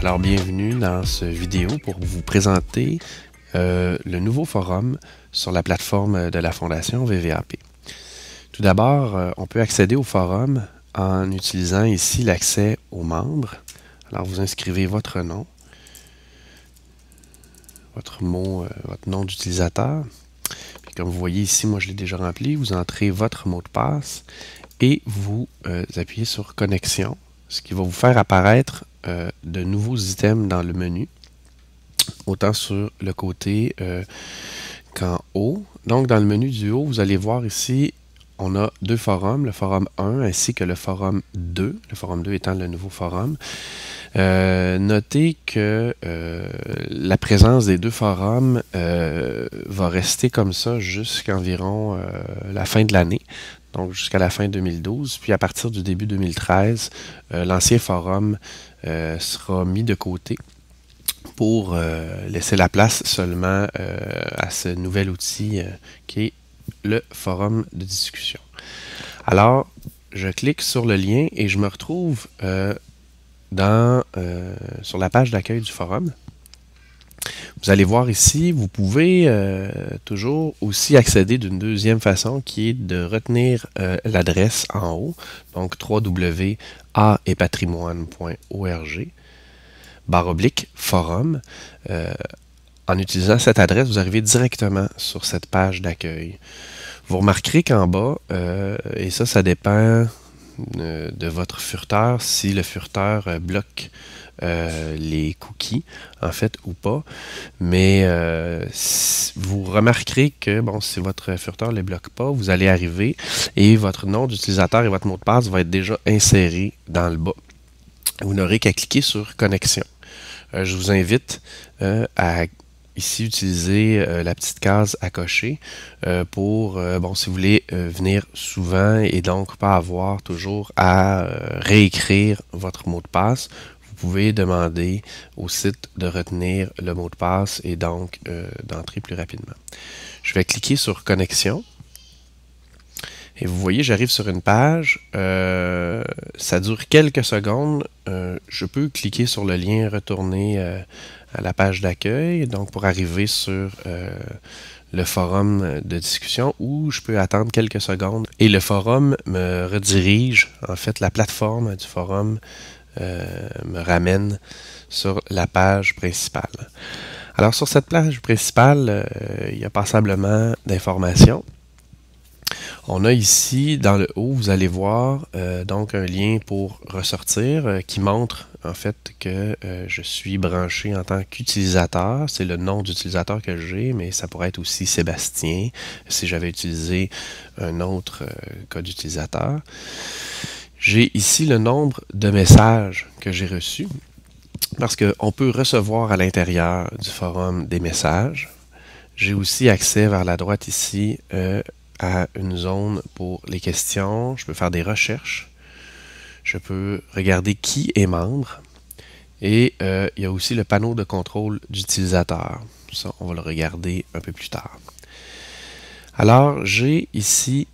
Alors bienvenue dans cette vidéo pour vous présenter euh, le nouveau forum sur la plateforme de la Fondation VVAP. Tout d'abord, euh, on peut accéder au forum en utilisant ici l'accès aux membres. Alors vous inscrivez votre nom, votre mot, euh, votre nom d'utilisateur. comme vous voyez ici, moi je l'ai déjà rempli, vous entrez votre mot de passe et vous appuyez sur connexion, ce qui va vous faire apparaître euh, de nouveaux items dans le menu, autant sur le côté euh, qu'en haut. Donc, dans le menu du haut, vous allez voir ici, on a deux forums, le forum 1 ainsi que le forum 2, le forum 2 étant le nouveau forum. Euh, notez que la présence des deux forums va rester comme ça jusqu'à environ la fin de l'année donc jusqu'à la fin 2012. Puis à partir du début 2013, euh, l'ancien forum euh, sera mis de côté pour euh, laisser la place seulement à ce nouvel outil qui est le forum de discussion. Alors, je clique sur le lien et je me retrouve sur la page d'accueil du forum. Vous allez voir ici, vous pouvez euh, toujours aussi accéder d'une deuxième façon qui est de retenir euh, l'adresse en haut, donc www.aepatrimoine.org barre oblique forum. Euh, en utilisant cette adresse, vous arrivez directement sur cette page d'accueil. Vous remarquerez qu'en bas, et ça, ça dépend euh, de votre furteur, si le furteur euh, bloque euh, les cookies, en fait, ou pas. Mais vous remarquerez que, bon, si votre furteur ne les bloque pas, vous allez arriver et votre nom d'utilisateur et votre mot de passe va être déjà inséré dans le bas. Vous n'aurez qu'à cliquer sur connexion. je vous invite à ici utiliser euh, la petite case à cocher euh, pour, euh, bon, si vous voulez venir souvent et donc pas avoir toujours à réécrire votre mot de passe, vous pouvez demander au site de retenir le mot de passe et donc d'entrer plus rapidement. Je vais cliquer sur connexion. Et vous voyez, j'arrive sur une page, ça dure quelques secondes. je peux cliquer sur le lien, retourner à euh, la page d'accueil, donc pour arriver sur euh, le forum de discussion où je peux attendre quelques secondes et le forum me redirige, en fait la plateforme du forum euh, me ramène sur la page principale. Alors sur cette page principale, il y a passablement d'informations. On a ici, dans le haut, vous allez voir euh, donc un lien pour ressortir euh, qui montre en fait que euh, je suis branché en tant qu'utilisateur. C'est le nom d'utilisateur que j'ai, mais ça pourrait être aussi Sébastien si j'avais utilisé un autre code utilisateur. J'ai ici le nombre de messages que j'ai reçus parce qu'on peut recevoir à l'intérieur du forum des messages. J'ai aussi accès vers la droite ici à une zone pour les questions, je peux faire des recherches, je peux regarder qui est membre, et euh, il y a aussi le panneau de contrôle d'utilisateur. Ça, on va le regarder un peu plus tard. Alors, j'ai ici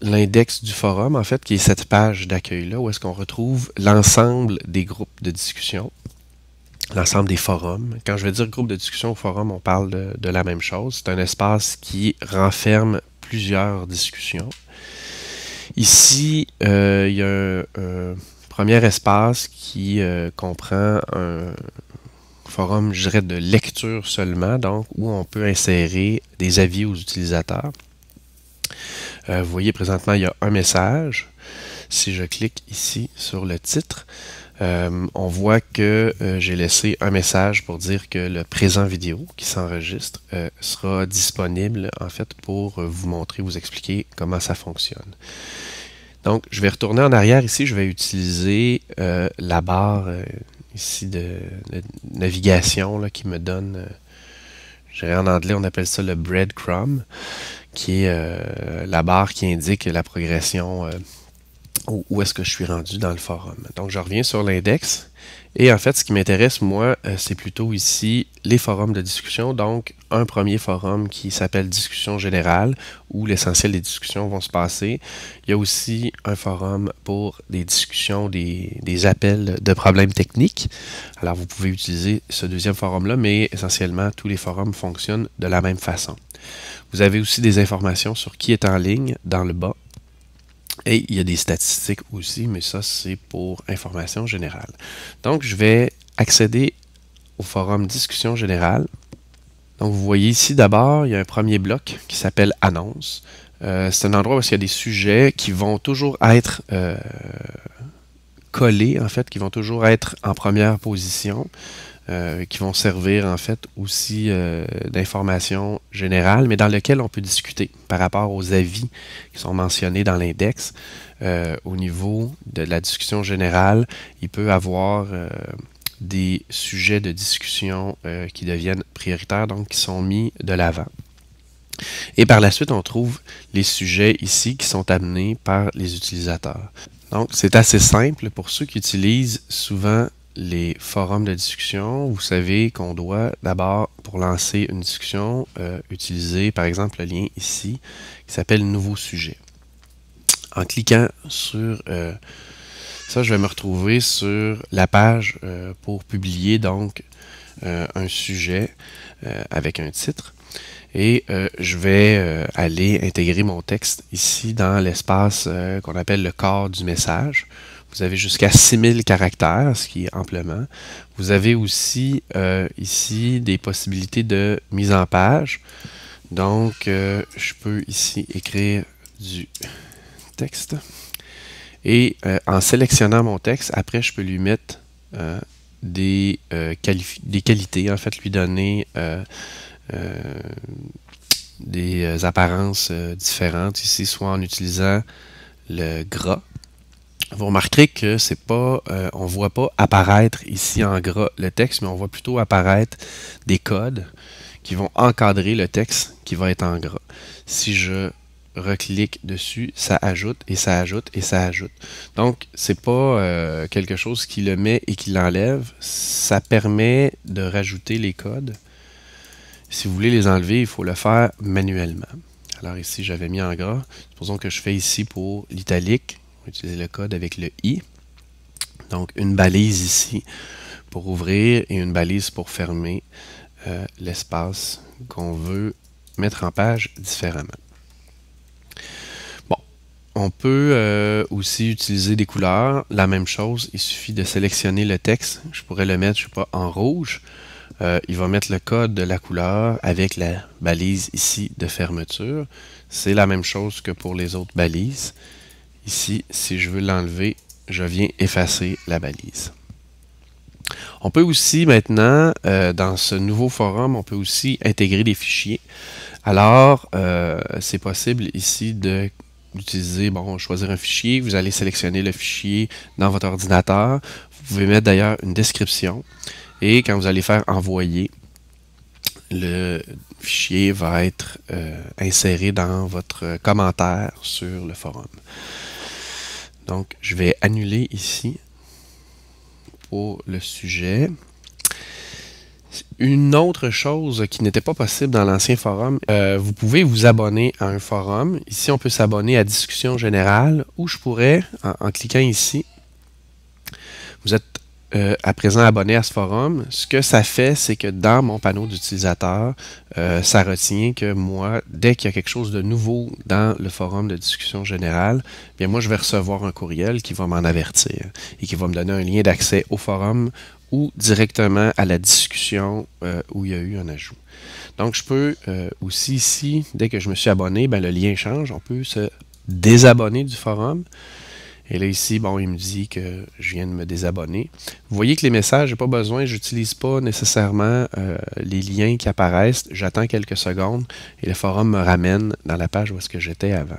l'index du forum, en fait, qui est cette page d'accueil-là, où est-ce qu'on retrouve l'ensemble des groupes de discussion, l'ensemble des forums. Quand je vais dire groupe de discussion ou forum, on parle de, de la même chose. C'est un espace qui renferme plusieurs discussions. Ici, euh, il y a un, premier espace qui euh, comprend un forum, je de lecture seulement, donc où on peut insérer des avis aux utilisateurs. Euh, vous voyez présentement, il y a un message. Si je clique ici sur le titre, euh, on voit que euh, j'ai laissé un message pour dire que le présent vidéo qui s'enregistre euh, sera disponible en fait pour vous montrer, vous expliquer comment ça fonctionne. Donc je vais retourner en arrière ici, je vais utiliser la barre ici de, navigation qui me donne, en anglais on appelle ça le breadcrumb, qui est la barre qui indique la progression où, est-ce que je suis rendu dans le forum. Donc, je reviens sur l'index. Et en fait, ce qui m'intéresse, moi, euh, c'est plutôt ici les forums de discussion. Donc, un premier forum qui s'appelle Discussion générale, où l'essentiel des discussions vont se passer. Il y a aussi un forum pour des discussions, des appels de problèmes techniques. Alors, vous pouvez utiliser ce deuxième forum-là, mais essentiellement, tous les forums fonctionnent de la même façon. Vous avez aussi des informations sur qui est en ligne dans le bas et il y a des statistiques aussi, mais ça, c'est pour information générale. Donc, je vais accéder au forum discussion générale. Donc, vous voyez ici d'abord, il y a un premier bloc qui s'appelle Annonce. Euh, c'est un endroit où il y a des sujets qui vont toujours être euh, collés, en fait, qui vont toujours être en première position. Euh, qui vont servir en fait aussi euh, d'information générale, mais dans lequel on peut discuter par rapport aux avis qui sont mentionnés dans l'index. Euh, au niveau de la discussion générale, il peut avoir des sujets de discussion qui deviennent prioritaires, donc qui sont mis de l'avant. Et par la suite, on trouve les sujets ici qui sont amenés par les utilisateurs. Donc, c'est assez simple pour ceux qui utilisent souvent les forums de discussion, vous savez qu'on doit d'abord, pour lancer une discussion, euh, utiliser par exemple le lien ici qui s'appelle Nouveau sujet. En cliquant sur euh, ça, je vais me retrouver sur la page euh, pour publier donc un sujet avec un titre. Et je vais aller intégrer mon texte ici dans l'espace qu'on appelle le corps du message. Vous avez jusqu'à 6000 caractères, ce qui est amplement. Vous avez aussi euh, ici des possibilités de mise en page. Donc, euh, je peux ici écrire du texte. Et euh, en sélectionnant mon texte, après, je peux lui mettre des, qualités, en fait, lui donner des apparences différentes ici, soit en utilisant le gras, vous remarquerez que c'est pas, euh, on ne voit pas apparaître ici en gras le texte, mais on voit plutôt apparaître des codes qui vont encadrer le texte qui va être en gras. Si je reclique dessus, ça ajoute et ça ajoute et ça ajoute. Donc, c'est pas euh, quelque chose qui le met et qui l'enlève. Ça permet de rajouter les codes. Si vous voulez les enlever, il faut le faire manuellement. Alors ici, j'avais mis en gras. Supposons que je fais ici pour l'italique utiliser le code avec le I. Donc, une balise ici pour ouvrir et une balise pour fermer euh, l'espace qu'on veut mettre en page différemment. Bon, on peut euh, aussi utiliser des couleurs. La même chose, il suffit de sélectionner le texte. Je pourrais le mettre, je ne sais pas, en rouge. Euh, il va mettre le code de la couleur avec la balise ici de fermeture. C'est la même chose que pour les autres balises. Ici, si je veux l'enlever, je viens effacer la balise. On peut aussi maintenant, euh, dans ce nouveau forum, on peut aussi intégrer des fichiers. Alors, euh, c'est possible ici d'utiliser, bon, choisir un fichier, vous allez sélectionner le fichier dans votre ordinateur. Vous pouvez mettre d'ailleurs une description et quand vous allez faire envoyer, le fichier va être euh, inséré dans votre commentaire sur le forum. Donc, je vais annuler ici pour le sujet. Une autre chose qui n'était pas possible dans l'ancien forum, euh, vous pouvez vous abonner à un forum. Ici, on peut s'abonner à discussion générale ou je pourrais, en, en cliquant ici, vous êtes euh, à présent abonné à ce forum, ce que ça fait, c'est que dans mon panneau d'utilisateur, euh, ça retient que moi, dès qu'il y a quelque chose de nouveau dans le forum de discussion générale, bien moi, je vais recevoir un courriel qui va m'en avertir et qui va me donner un lien d'accès au forum ou directement à la discussion euh, où il y a eu un ajout. Donc, je peux aussi ici, dès que je me suis abonné, le lien change. On peut se désabonner du forum. Et là, ici, bon, il me dit que je viens de me désabonner. Vous voyez que les messages, n'ai pas besoin, j'utilise pas nécessairement euh, les liens qui apparaissent. J'attends quelques secondes et le forum me ramène dans la page où est-ce que j'étais avant.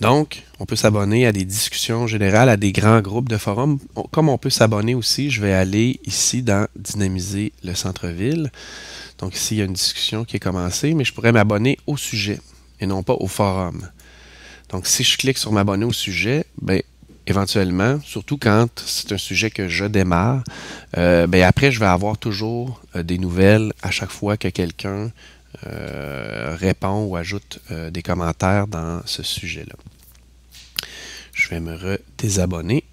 Donc, on peut s'abonner à des discussions générales, à des grands groupes de forums. Comme on peut s'abonner aussi, je vais aller ici dans Dynamiser le centre-ville. Donc ici, il y a une discussion qui est commencée, mais je pourrais m'abonner au sujet et non pas au forum. Donc, si je clique sur m'abonner au sujet, ben, éventuellement, surtout quand c'est un sujet que je démarre, euh, ben, après, je vais avoir toujours euh, des nouvelles à chaque fois que quelqu'un euh, répond ou ajoute des commentaires dans ce sujet-là. Je vais me redésabonner.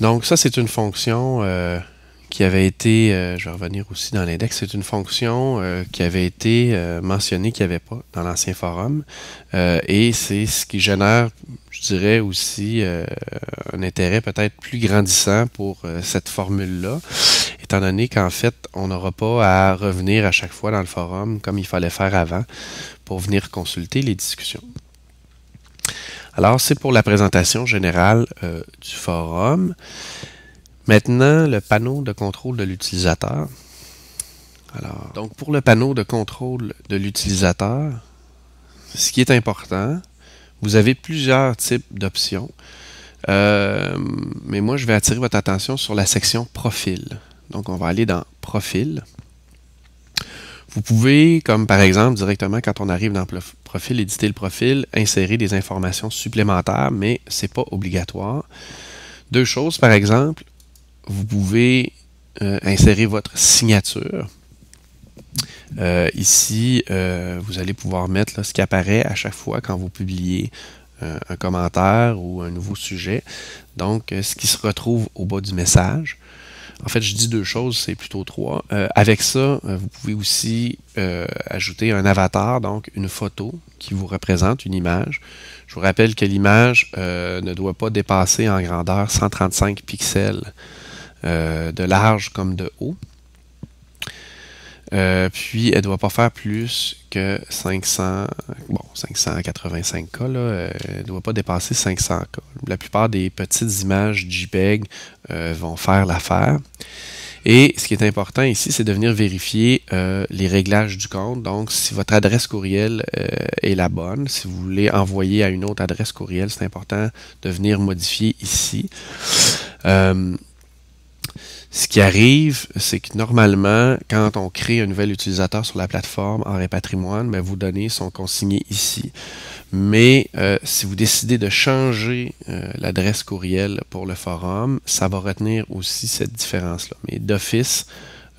Donc ça, c'est une fonction qui avait été, euh, je vais revenir aussi dans l'index, c'est une fonction euh, qui avait été euh, mentionnée qu'il n'y avait pas dans l'ancien forum. et c'est ce qui génère, je dirais aussi, un intérêt peut-être plus grandissant pour cette formule-là, étant donné qu'en fait, on n'aura pas à revenir à chaque fois dans le forum comme il fallait faire avant pour venir consulter les discussions. Alors, c'est pour la présentation générale du forum. Maintenant, le panneau de contrôle de l'utilisateur. Alors, donc pour le panneau de contrôle de l'utilisateur, ce qui est important, vous avez plusieurs types d'options. Euh, mais moi, je vais attirer votre attention sur la section Profil. Donc, on va aller dans Profil. Vous pouvez, comme par exemple, directement quand on arrive dans Profil, éditer le profil, insérer des informations supplémentaires, mais ce n'est pas obligatoire. Deux choses, par exemple, vous pouvez euh, insérer votre signature. Euh, ici, euh, vous allez pouvoir mettre ce qui apparaît à chaque fois quand vous publiez un commentaire ou un nouveau sujet. Donc, ce qui se retrouve au bas du message. En fait, je dis deux choses, c'est plutôt trois. avec ça, vous pouvez aussi ajouter un avatar, donc une photo qui vous représente, une image. Je vous rappelle que l'image ne doit pas dépasser en grandeur 135 pixels. Euh, de large comme de haut. Euh, puis, elle ne doit pas faire plus que 500, bon, 585 cas, là, euh, elle ne doit pas dépasser 500 cas. La plupart des petites images JPEG vont faire l'affaire. Et ce qui est important ici, c'est de venir vérifier les réglages du compte. Donc, si votre adresse courriel est la bonne, si vous voulez envoyer à une autre adresse courriel, c'est important de venir modifier ici. Ce qui arrive, c'est que normalement, quand on crée un nouvel utilisateur sur la plateforme en Patrimoine, mais ben, vos données sont consignées ici. Mais euh, si vous décidez de changer euh, l'adresse courriel pour le forum, ça va retenir aussi cette différence-là. Mais d'office,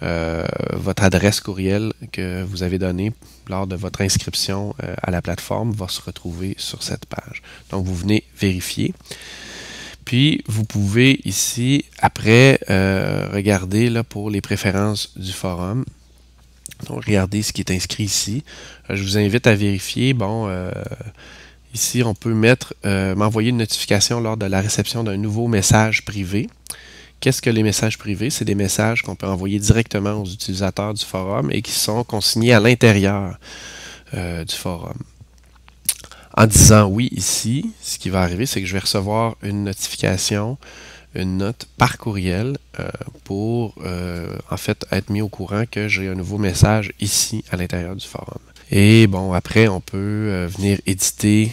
euh, votre adresse courriel que vous avez donnée lors de votre inscription à la plateforme va se retrouver sur cette page. Donc, vous venez vérifier. Puis, vous pouvez ici, après, euh, regarder là, pour les préférences du forum. Donc, regardez ce qui est inscrit ici. Euh, je vous invite à vérifier. Bon, euh, ici, on peut mettre m'envoyer une notification lors de la réception d'un nouveau message privé. Qu'est-ce que les messages privés? C'est des messages qu'on peut envoyer directement aux utilisateurs du forum et qui sont consignés à l'intérieur du forum en disant oui ici, ce qui va arriver, c'est que je vais recevoir une notification, une note par courriel euh, pour euh, en fait être mis au courant que j'ai un nouveau message ici à l'intérieur du forum. Et bon, après, on peut euh, venir éditer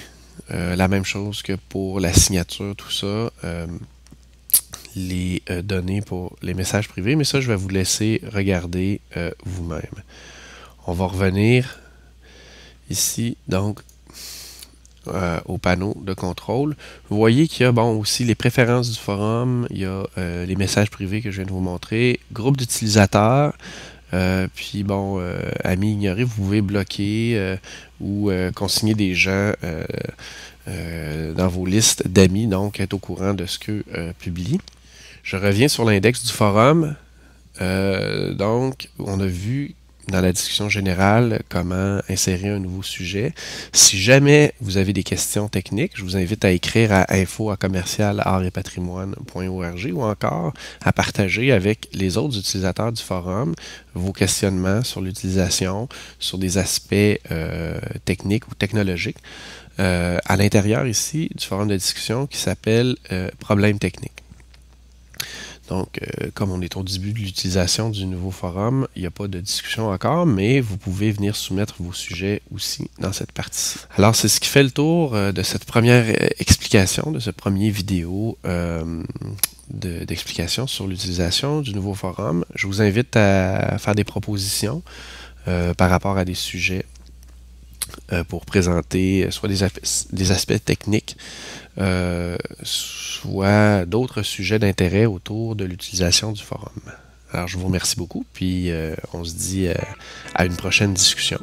la même chose que pour la signature, tout ça les données pour les messages privés, mais ça, je vais vous laisser regarder vous-même. On va revenir ici, donc, euh, au panneau de contrôle. Vous voyez qu'il y a bon, aussi les préférences du forum, il y a euh, les messages privés que je viens de vous montrer, groupe d'utilisateurs, euh, puis bon, amis ignorés, vous pouvez bloquer ou consigner des gens dans vos listes d'amis, donc être au courant de ce que publie. Je reviens sur l'index du forum. donc, on a vu dans la discussion générale comment insérer un nouveau sujet. Si jamais vous avez des questions techniques, je vous invite à écrire à info à commercial ou encore à partager avec les autres utilisateurs du forum vos questionnements sur l'utilisation, sur des aspects euh, techniques ou technologiques. Euh, à l'intérieur ici du forum de discussion qui s'appelle euh, Problèmes techniques. Donc, euh, comme on est au début de l'utilisation du nouveau forum, il n'y a pas de discussion encore, mais vous pouvez venir soumettre vos sujets aussi dans cette partie. Alors, c'est ce qui fait le tour euh, de cette première euh, explication, de ce premier vidéo d'explication sur l'utilisation du nouveau forum. Je vous invite à faire des propositions par rapport à des sujets euh, pour présenter euh, soit des, aspects techniques, euh, soit d'autres sujets d'intérêt autour de l'utilisation du forum. Alors je vous remercie beaucoup, puis on se dit à une prochaine discussion.